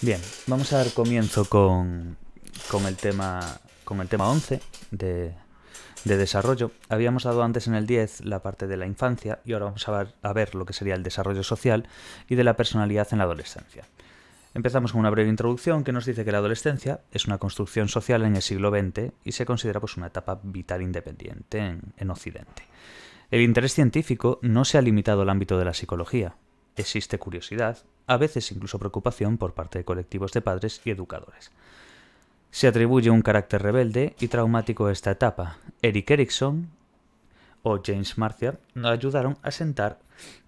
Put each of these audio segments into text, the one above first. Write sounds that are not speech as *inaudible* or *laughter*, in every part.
Bien, vamos a dar comienzo con, el, tema, con 11 de, desarrollo. Habíamos dado antes en el 10 la parte de la infancia y ahora vamos a ver, lo que sería el desarrollo social y de la personalidad en la adolescencia. Empezamos con una breve introducción que nos dice que la adolescencia es una construcción social en el siglo XX y se considera pues, una etapa vital independiente en Occidente. El interés científico no se ha limitado al ámbito de la psicología. Existe curiosidad, a veces incluso preocupación por parte de colectivos de padres y educadores. Se atribuye un carácter rebelde y traumático a esta etapa. Eric Erickson o James nos ayudaron a sentar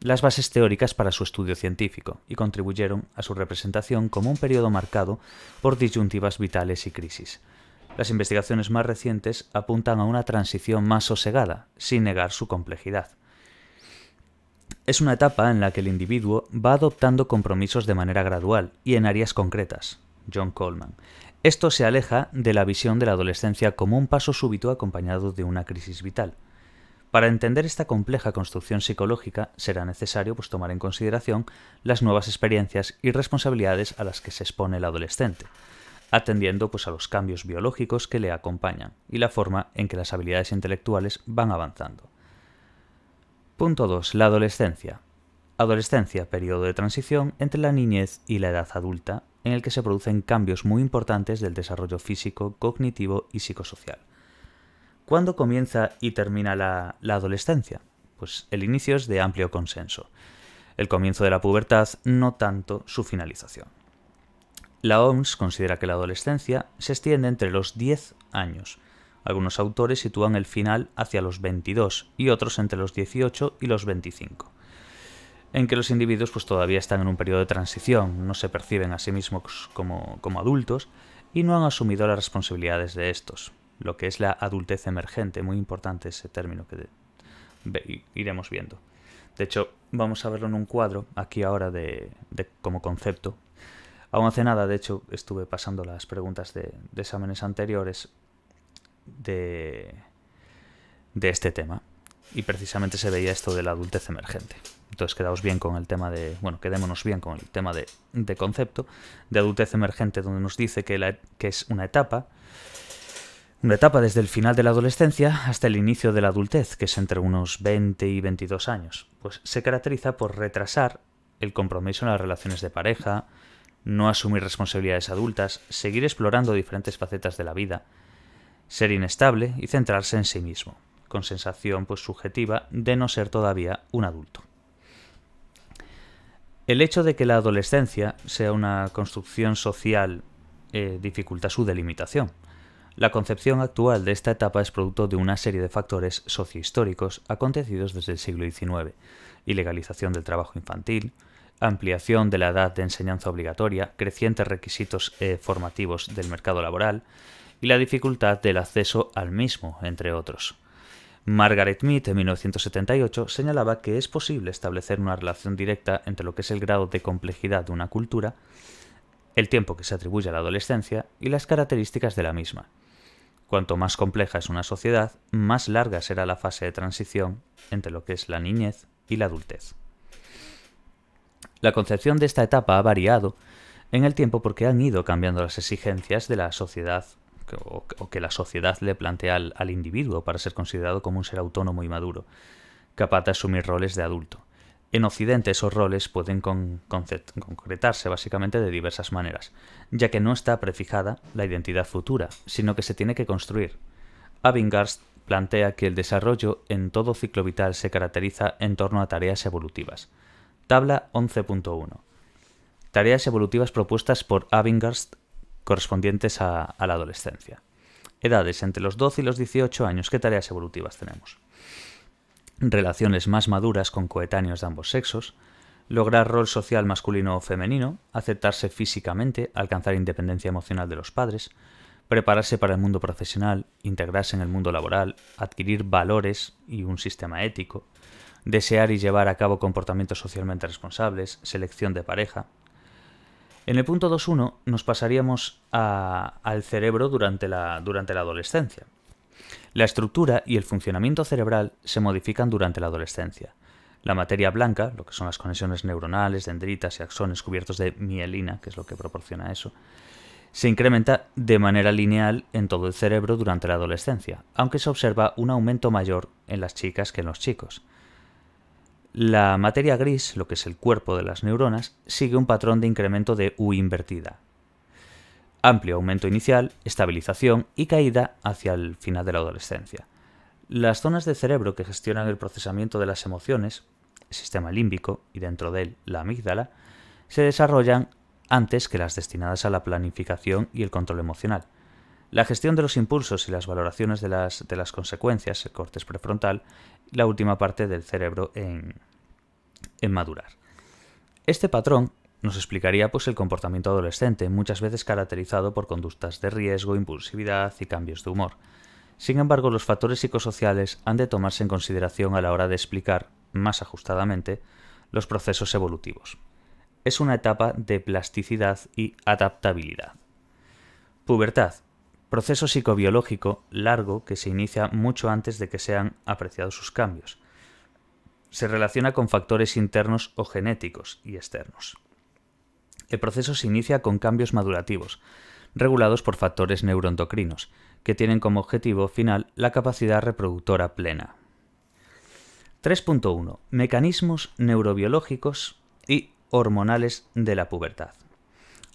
las bases teóricas para su estudio científico y contribuyeron a su representación como un periodo marcado por disyuntivas vitales y crisis. Las investigaciones más recientes apuntan a una transición más sosegada, sin negar su complejidad es una etapa en la que el individuo va adoptando compromisos de manera gradual y en áreas concretas. John Coleman. Esto se aleja de la visión de la adolescencia como un paso súbito acompañado de una crisis vital. Para entender esta compleja construcción psicológica será necesario pues, tomar en consideración las nuevas experiencias y responsabilidades a las que se expone el adolescente, atendiendo pues, a los cambios biológicos que le acompañan y la forma en que las habilidades intelectuales van avanzando. Punto 2. La adolescencia. Adolescencia, periodo de transición entre la niñez y la edad adulta, en el que se producen cambios muy importantes del desarrollo físico, cognitivo y psicosocial. ¿Cuándo comienza y termina la, adolescencia? Pues el inicio es de amplio consenso. El comienzo de la pubertad, no tanto su finalización. La OMS considera que la adolescencia se extiende entre los 10 años algunos autores sitúan el final hacia los 22 y otros entre los 18 y los 25, en que los individuos pues, todavía están en un periodo de transición, no se perciben a sí mismos como, como adultos y no han asumido las responsabilidades de estos, lo que es la adultez emergente, muy importante ese término que iremos viendo. De hecho, vamos a verlo en un cuadro aquí ahora de, como concepto. Aún hace nada, de hecho, estuve pasando las preguntas de exámenes anteriores de, este tema. Y precisamente se veía esto de la adultez emergente. Entonces quedaos bien con el tema de, bueno, quedémonos bien con el tema de, concepto de adultez emergente, donde nos dice que, que es una etapa, una etapa desde el final de la adolescencia hasta el inicio de la adultez, que es entre unos 20 y 22 años. Pues se caracteriza por retrasar el compromiso en las relaciones de pareja, no asumir responsabilidades adultas, seguir explorando diferentes facetas de la vida, ser inestable y centrarse en sí mismo, con sensación pues subjetiva de no ser todavía un adulto. El hecho de que la adolescencia sea una construcción social eh, dificulta su delimitación. La concepción actual de esta etapa es producto de una serie de factores sociohistóricos acontecidos desde el siglo XIX. Ilegalización del trabajo infantil, ampliación de la edad de enseñanza obligatoria, crecientes requisitos eh, formativos del mercado laboral, y la dificultad del acceso al mismo, entre otros. Margaret Mead, en 1978, señalaba que es posible establecer una relación directa entre lo que es el grado de complejidad de una cultura, el tiempo que se atribuye a la adolescencia y las características de la misma. Cuanto más compleja es una sociedad, más larga será la fase de transición entre lo que es la niñez y la adultez. La concepción de esta etapa ha variado en el tiempo porque han ido cambiando las exigencias de la sociedad o, que la sociedad le plantea al, individuo para ser considerado como un ser autónomo y maduro, capaz de asumir roles de adulto. En Occidente esos roles pueden concretarse básicamente de diversas maneras, ya que no está prefijada la identidad futura, sino que se tiene que construir. Abingarst plantea que el desarrollo en todo ciclo vital se caracteriza en torno a tareas evolutivas. Tabla 11.1. Tareas evolutivas propuestas por Abingarst correspondientes a, la adolescencia. Edades entre los 12 y los 18 años, ¿qué tareas evolutivas tenemos? Relaciones más maduras con coetáneos de ambos sexos, lograr rol social masculino o femenino, aceptarse físicamente, alcanzar independencia emocional de los padres, prepararse para el mundo profesional, integrarse en el mundo laboral, adquirir valores y un sistema ético, desear y llevar a cabo comportamientos socialmente responsables, selección de pareja, en el punto 2.1 nos pasaríamos al cerebro durante la, durante la adolescencia. La estructura y el funcionamiento cerebral se modifican durante la adolescencia. La materia blanca, lo que son las conexiones neuronales, dendritas y axones cubiertos de mielina, que es lo que proporciona eso, se incrementa de manera lineal en todo el cerebro durante la adolescencia, aunque se observa un aumento mayor en las chicas que en los chicos. La materia gris, lo que es el cuerpo de las neuronas, sigue un patrón de incremento de U invertida. Amplio aumento inicial, estabilización y caída hacia el final de la adolescencia. Las zonas de cerebro que gestionan el procesamiento de las emociones, el sistema límbico y dentro de él la amígdala, se desarrollan antes que las destinadas a la planificación y el control emocional. La gestión de los impulsos y las valoraciones de las, de las consecuencias, el cortes prefrontal, la última parte del cerebro en, en madurar. Este patrón nos explicaría pues el comportamiento adolescente, muchas veces caracterizado por conductas de riesgo, impulsividad y cambios de humor. Sin embargo, los factores psicosociales han de tomarse en consideración a la hora de explicar, más ajustadamente, los procesos evolutivos. Es una etapa de plasticidad y adaptabilidad. Pubertad. Proceso psicobiológico largo que se inicia mucho antes de que sean apreciados sus cambios se relaciona con factores internos o genéticos y externos. El proceso se inicia con cambios madurativos, regulados por factores neuroendocrinos, que tienen como objetivo final la capacidad reproductora plena. 3.1. Mecanismos neurobiológicos y hormonales de la pubertad.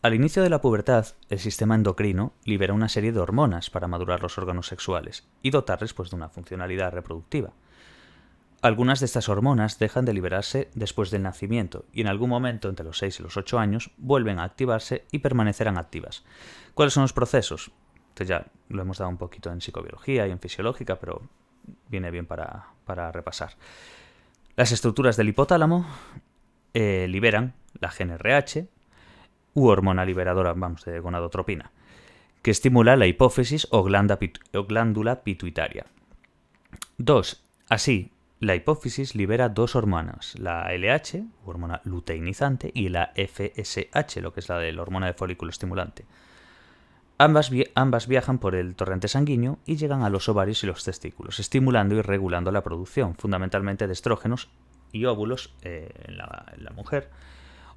Al inicio de la pubertad, el sistema endocrino libera una serie de hormonas para madurar los órganos sexuales y dotarles pues, de una funcionalidad reproductiva. Algunas de estas hormonas dejan de liberarse después del nacimiento y en algún momento entre los 6 y los 8 años vuelven a activarse y permanecerán activas. ¿Cuáles son los procesos? ya lo hemos dado un poquito en psicobiología y en fisiológica, pero viene bien para, repasar. Las estructuras del hipotálamo eh, liberan la GNRH u hormona liberadora, vamos, de gonadotropina, que estimula la hipófisis o, o glándula pituitaria. 2. Así, la hipófisis libera dos hormonas, la LH, hormona luteinizante, y la FSH, lo que es la de la hormona de folículo estimulante. Ambas, ambas, viajan por el torrente sanguíneo y llegan a los ovarios y los testículos, estimulando y regulando la producción, fundamentalmente de estrógenos y óvulos eh, en, la, mujer,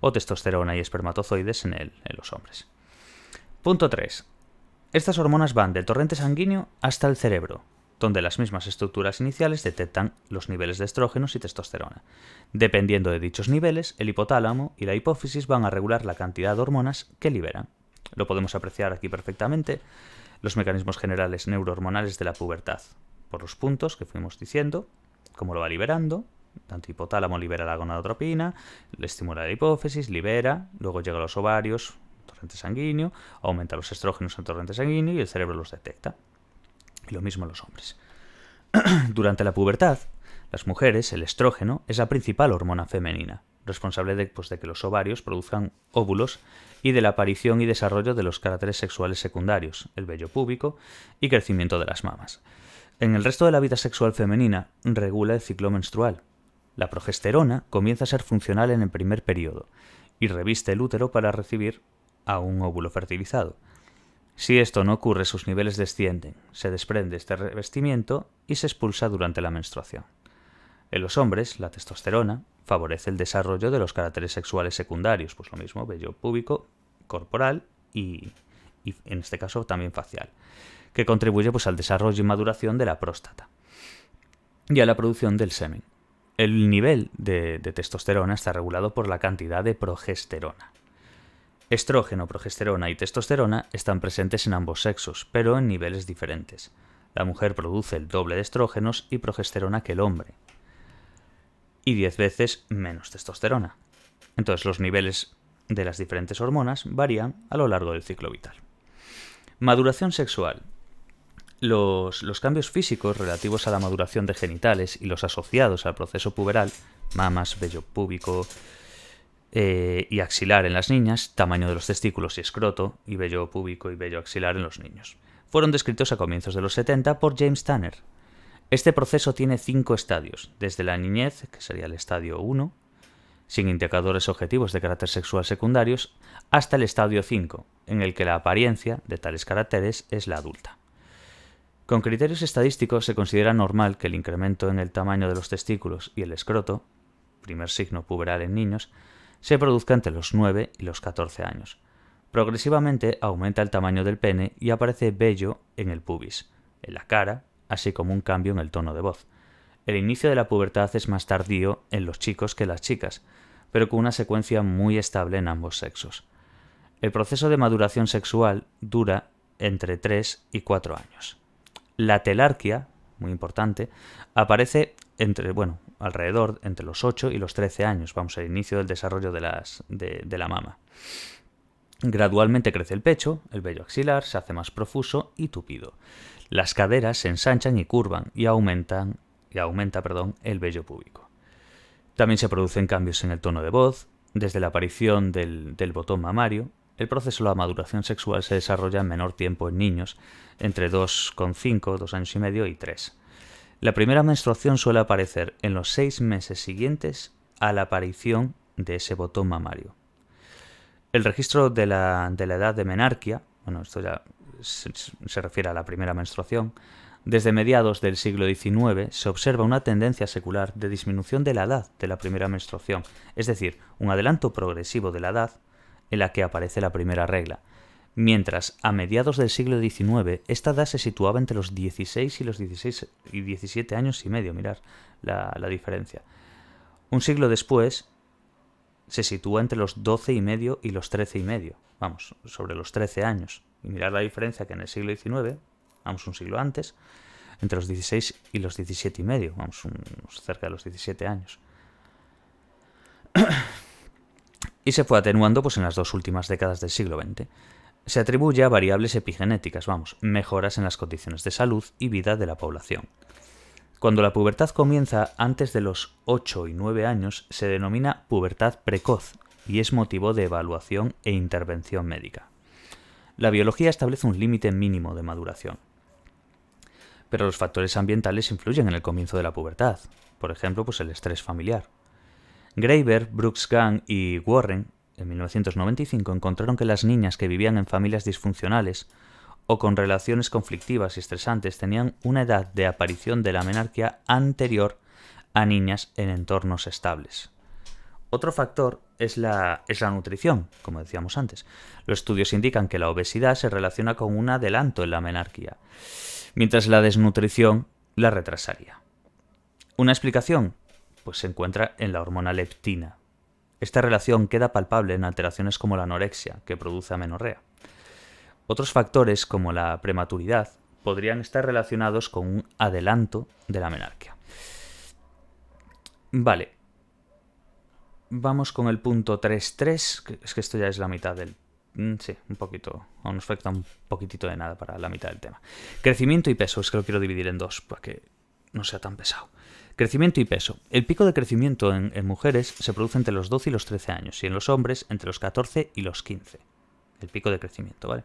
o testosterona y espermatozoides en, en los hombres. Punto 3. Estas hormonas van del torrente sanguíneo hasta el cerebro, donde las mismas estructuras iniciales detectan los niveles de estrógenos y testosterona. Dependiendo de dichos niveles, el hipotálamo y la hipófisis van a regular la cantidad de hormonas que liberan. Lo podemos apreciar aquí perfectamente los mecanismos generales neurohormonales de la pubertad, por los puntos que fuimos diciendo, cómo lo va liberando, tanto hipotálamo libera la gonadotropina, le estimula la hipófisis, libera, luego llega a los ovarios, torrente sanguíneo, aumenta los estrógenos en torrente sanguíneo y el cerebro los detecta lo mismo los hombres. *clears throat* Durante la pubertad, las mujeres, el estrógeno es la principal hormona femenina, responsable de, pues, de que los ovarios produzcan óvulos y de la aparición y desarrollo de los caracteres sexuales secundarios, el vello púbico y crecimiento de las mamas. En el resto de la vida sexual femenina regula el ciclo menstrual. La progesterona comienza a ser funcional en el primer periodo y reviste el útero para recibir a un óvulo fertilizado. Si esto no ocurre, sus niveles descienden, se desprende este revestimiento y se expulsa durante la menstruación. En los hombres, la testosterona favorece el desarrollo de los caracteres sexuales secundarios, pues lo mismo, vello púbico, corporal y, en este caso también facial, que contribuye pues, al desarrollo y maduración de la próstata y a la producción del semen. El nivel de testosterona está regulado por la cantidad de progesterona, Estrógeno, progesterona y testosterona están presentes en ambos sexos, pero en niveles diferentes. La mujer produce el doble de estrógenos y progesterona que el hombre, y 10 veces menos testosterona. Entonces los niveles de las diferentes hormonas varían a lo largo del ciclo vital. Maduración sexual. Los, cambios físicos relativos a la maduración de genitales y los asociados al proceso puberal, mamas, vello púbico, eh, y axilar en las niñas, tamaño de los testículos y escroto, y vello púbico y vello axilar en los niños. Fueron descritos a comienzos de los 70 por James Tanner. Este proceso tiene cinco estadios, desde la niñez, que sería el estadio 1, sin indicadores objetivos de carácter sexual secundarios, hasta el estadio 5, en el que la apariencia de tales caracteres es la adulta. Con criterios estadísticos se considera normal que el incremento en el tamaño de los testículos y el escroto, primer signo puberal en niños, se produzca entre los 9 y los 14 años. Progresivamente aumenta el tamaño del pene y aparece vello en el pubis, en la cara, así como un cambio en el tono de voz. El inicio de la pubertad es más tardío en los chicos que en las chicas, pero con una secuencia muy estable en ambos sexos. El proceso de maduración sexual dura entre 3 y 4 años. La telarquia, muy importante, aparece entre, bueno, alrededor entre los 8 y los 13 años, vamos, al inicio del desarrollo de, las, de, la mama. Gradualmente crece el pecho, el vello axilar se hace más profuso y tupido. Las caderas se ensanchan y curvan y, aumentan, y aumenta perdón, el vello púbico. También se producen cambios en el tono de voz, desde la aparición del, del botón mamario, el proceso de la maduración sexual se desarrolla en menor tiempo en niños, entre 2,5, 2 años y medio y 3. La primera menstruación suele aparecer en los seis meses siguientes a la aparición de ese botón mamario. El registro de la, edad de menarquia, bueno, esto ya se refiere a la primera menstruación, desde mediados del siglo XIX se observa una tendencia secular de disminución de la edad de la primera menstruación, es decir, un adelanto progresivo de la edad en la que aparece la primera regla, mientras a mediados del siglo XIX esta edad se situaba entre los 16 y los 16 y 17 años y medio, mirar la, diferencia. Un siglo después se sitúa entre los 12 y medio y los 13 y medio, vamos, sobre los 13 años. Y mirar la diferencia que en el siglo XIX, vamos un siglo antes, entre los 16 y los 17 y medio, vamos cerca de los 17 años. *coughs* y se fue atenuando pues en las dos últimas décadas del siglo XX se atribuye a variables epigenéticas, vamos, mejoras en las condiciones de salud y vida de la población. Cuando la pubertad comienza antes de los 8 y 9 años, se denomina pubertad precoz y es motivo de evaluación e intervención médica. La biología establece un límite mínimo de maduración. Pero los factores ambientales influyen en el comienzo de la pubertad, por ejemplo, pues el estrés familiar. Graeber, Brooks Gunn y Warren en 1995 encontraron que las niñas que vivían en familias disfuncionales o con relaciones conflictivas y estresantes tenían una edad de aparición de la menarquía anterior a niñas en entornos estables. Otro factor es la, es la nutrición, como decíamos antes. Los estudios indican que la obesidad se relaciona con un adelanto en la menarquía, mientras la desnutrición la retrasaría. Una explicación pues se encuentra en la hormona leptina, esta relación queda palpable en alteraciones como la anorexia, que produce amenorrea. Otros factores, como la prematuridad, podrían estar relacionados con un adelanto de la menarquia. Vale. Vamos con el punto 3.3. Es que esto ya es la mitad del... Mm, sí, un poquito. nos falta un poquitito de nada para la mitad del tema. Crecimiento y peso. Es que lo quiero dividir en dos para que no sea tan pesado. Crecimiento y peso. El pico de crecimiento en, mujeres se produce entre los 12 y los 13 años y en los hombres entre los 14 y los 15. El pico de crecimiento, ¿vale?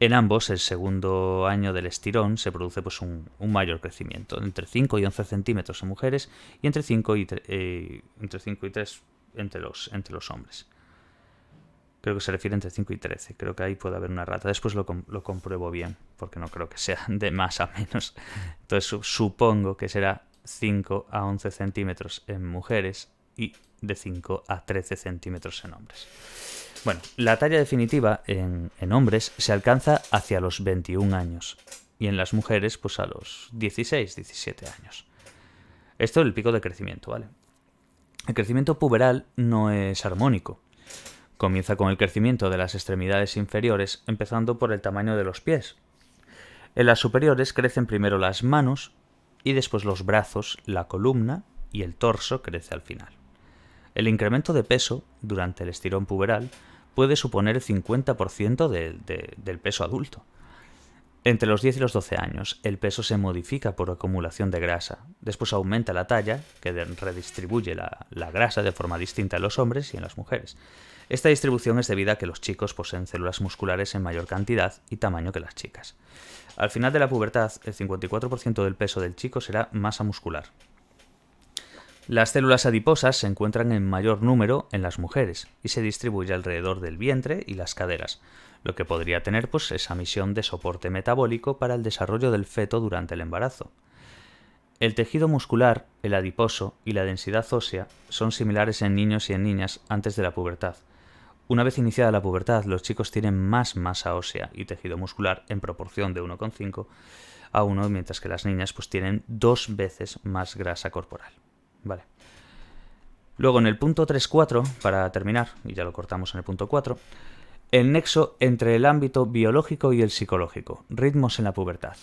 En ambos, el segundo año del estirón, se produce pues, un, mayor crecimiento, entre 5 y 11 centímetros en mujeres y entre 5 y, eh, entre 5 y 3 entre los, hombres. Creo que se refiere entre 5 y 13. Creo que ahí puede haber una rata. Después lo, lo compruebo bien, porque no creo que sea de más a menos. Entonces supongo que será 5 a 11 centímetros en mujeres y de 5 a 13 centímetros en hombres. Bueno, la talla definitiva en, hombres se alcanza hacia los 21 años y en las mujeres pues a los 16, 17 años. Esto es el pico de crecimiento, ¿vale? El crecimiento puberal no es armónico. Comienza con el crecimiento de las extremidades inferiores, empezando por el tamaño de los pies. En las superiores crecen primero las manos, y después los brazos, la columna y el torso crece al final. El incremento de peso durante el estirón puberal puede suponer el 50% del peso adulto. Entre los 10 y los 12 años, el peso se modifica por acumulación de grasa. Después aumenta la talla, que redistribuye la, la grasa de forma distinta en los hombres y en las mujeres. Esta distribución es debida a que los chicos poseen células musculares en mayor cantidad y tamaño que las chicas. Al final de la pubertad, el 54% del peso del chico será masa muscular. Las células adiposas se encuentran en mayor número en las mujeres y se distribuye alrededor del vientre y las caderas, lo que podría tener pues esa misión de soporte metabólico para el desarrollo del feto durante el embarazo. El tejido muscular, el adiposo y la densidad ósea son similares en niños y en niñas antes de la pubertad, una vez iniciada la pubertad, los chicos tienen más masa ósea y tejido muscular en proporción de 1,5 a 1, mientras que las niñas pues tienen dos veces más grasa corporal. Vale. Luego en el punto 3.4, para terminar, y ya lo cortamos en el punto 4, el nexo entre el ámbito biológico y el psicológico, ritmos en la pubertad.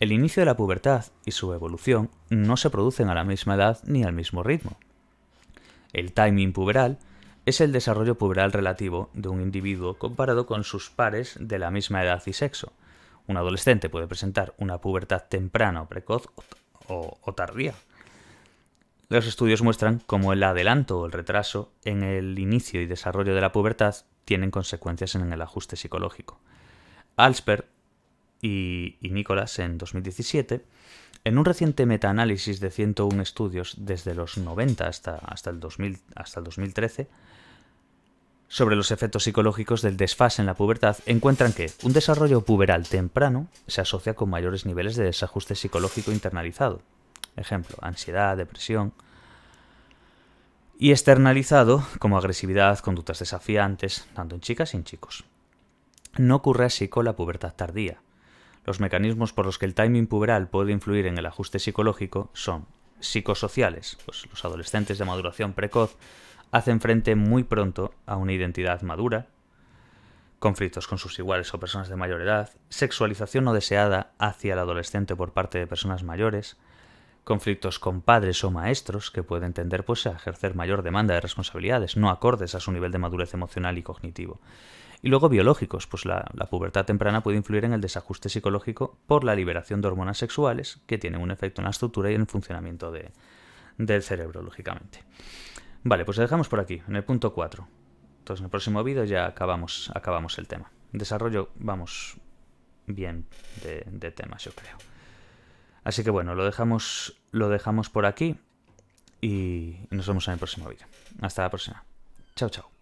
El inicio de la pubertad y su evolución no se producen a la misma edad ni al mismo ritmo. El timing puberal es el desarrollo puberal relativo de un individuo comparado con sus pares de la misma edad y sexo. Un adolescente puede presentar una pubertad temprana o precoz o, tardía. Los estudios muestran cómo el adelanto o el retraso en el inicio y desarrollo de la pubertad tienen consecuencias en el ajuste psicológico. Alsper y, Nicolás, en 2017, en un reciente metaanálisis de 101 estudios desde los 90 hasta, hasta el 2013, sobre los efectos psicológicos del desfase en la pubertad encuentran que un desarrollo puberal temprano se asocia con mayores niveles de desajuste psicológico internalizado, ejemplo, ansiedad, depresión, y externalizado como agresividad, conductas desafiantes, tanto en chicas y en chicos. No ocurre así con la pubertad tardía. Los mecanismos por los que el timing puberal puede influir en el ajuste psicológico son psicosociales, pues los adolescentes de maduración precoz hacen frente muy pronto a una identidad madura, conflictos con sus iguales o personas de mayor edad, sexualización no deseada hacia el adolescente por parte de personas mayores, conflictos con padres o maestros que pueden tender pues, a ejercer mayor demanda de responsabilidades no acordes a su nivel de madurez emocional y cognitivo. Y luego biológicos, pues la, pubertad temprana puede influir en el desajuste psicológico por la liberación de hormonas sexuales que tienen un efecto en la estructura y en el funcionamiento de, del cerebro, lógicamente. Vale, pues lo dejamos por aquí, en el punto 4. Entonces en el próximo vídeo ya acabamos, acabamos el tema. Desarrollo, vamos bien de, temas, yo creo. Así que bueno, lo dejamos, lo dejamos por aquí y nos vemos en el próximo vídeo. Hasta la próxima. Chao, chao.